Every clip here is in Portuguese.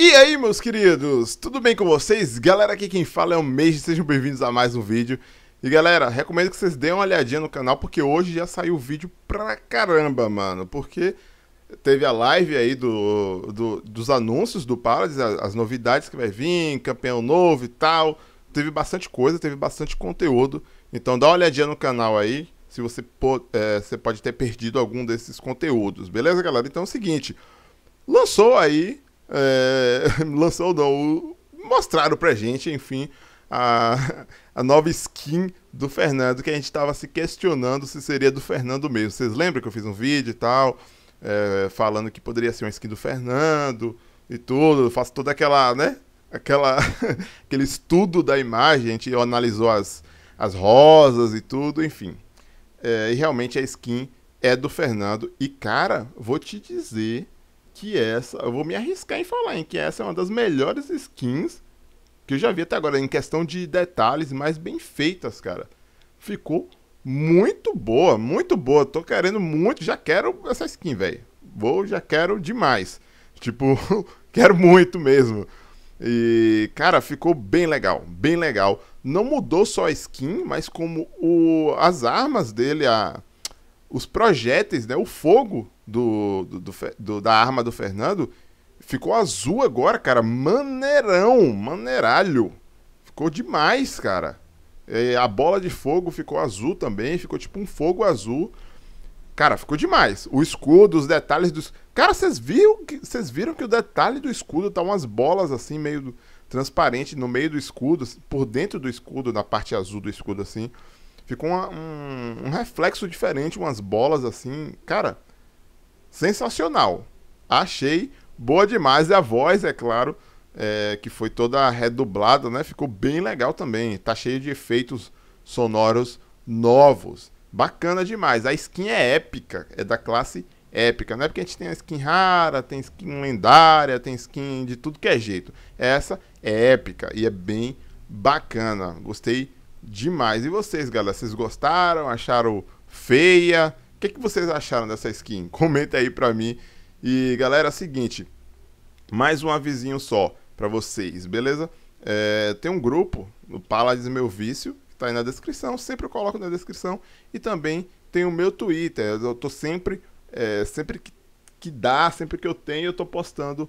E aí, meus queridos, tudo bem com vocês? Galera, aqui quem fala é o Meiji, sejam bem-vindos a mais um vídeo. E galera, recomendo que vocês deem uma olhadinha no canal, porque hoje já saiu vídeo pra caramba, mano. Porque teve a live aí do, do dos anúncios do Paladins, as, as novidades que vai vir, campeão novo e tal. Teve bastante coisa, teve bastante conteúdo. Então dá uma olhadinha no canal aí, se você, pô, é, você pode ter perdido algum desses conteúdos, beleza, galera? Então é o seguinte, lançou aí é, lançou não, mostraram pra gente, enfim, a, a nova skin do Fernando, que a gente tava se questionando se seria do Fernando mesmo. Vocês lembram que eu fiz um vídeo e tal, é, falando que poderia ser uma skin do Fernando e tudo, eu faço toda aquela, né, aquela, aquele estudo da imagem, a gente analisou as, as rosas e tudo, enfim. É, e realmente a skin é do Fernando. E, cara, vou te dizer que essa, eu vou me arriscar em falar, hein, que essa é uma das melhores skins que eu já vi até agora, em questão de detalhes mais bem feitas, cara. Ficou muito boa, muito boa. Tô querendo muito, já quero essa skin, velho. Vou, já quero demais. Tipo, quero muito mesmo. E, cara, ficou bem legal, bem legal. Não mudou só a skin, mas como o, as armas dele, a, os projéteis, né, o fogo do, do, do, da arma do Fernando ficou azul agora, cara. Maneirão, maneiralho. Ficou demais, cara. E a bola de fogo ficou azul também, ficou tipo um fogo azul. Cara, ficou demais. O escudo, os detalhes dos. Cara, vocês viram que vocês viram que o detalhe do escudo tá umas bolas assim meio transparente no meio do escudo, assim, por dentro do escudo, na parte azul do escudo assim. Ficou uma, um, um reflexo diferente, umas bolas assim. Cara, sensacional. Achei boa demais. E a voz, é claro, é, que foi toda redublada, né? Ficou bem legal também. Tá cheio de efeitos sonoros novos. Bacana demais. A skin é épica, é da classe épica. Não é porque a gente tem a skin rara, tem skin lendária, tem skin de tudo que é jeito. Essa é épica e é bem bacana. Gostei demais. E vocês, galera? Vocês gostaram? Acharam feia? O que, que vocês acharam dessa skin? Comenta aí pra mim. E galera, é o seguinte, mais um avisinho só pra vocês, beleza? É, tem um grupo, o Paladins Meu Vício, que tá aí na descrição, sempre eu coloco na descrição. E também tem o meu Twitter, eu tô sempre, é, sempre que, que dá, sempre que eu tenho, eu tô postando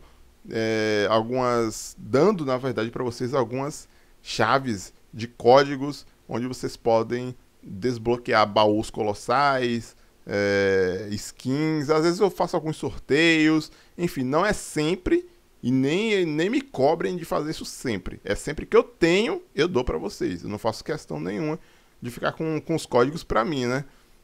é, algumas, dando na verdade para vocês algumas chaves de códigos onde vocês podem desbloquear baús colossais, é, skins, às vezes eu faço alguns sorteios, enfim, não é sempre e nem, nem me cobrem de fazer isso sempre. É sempre que eu tenho, eu dou para vocês. Eu não faço questão nenhuma de ficar com, com os códigos para mim, né?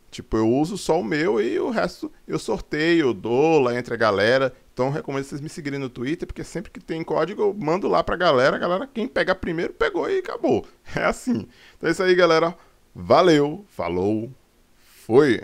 Tipo, eu uso só o meu e o resto eu sorteio, eu dou lá entre a galera. Então recomendo vocês me seguirem no Twitter, porque sempre que tem código eu mando lá pra galera. A galera, quem pegar primeiro, pegou e acabou. É assim. Então é isso aí, galera. Valeu, falou, foi.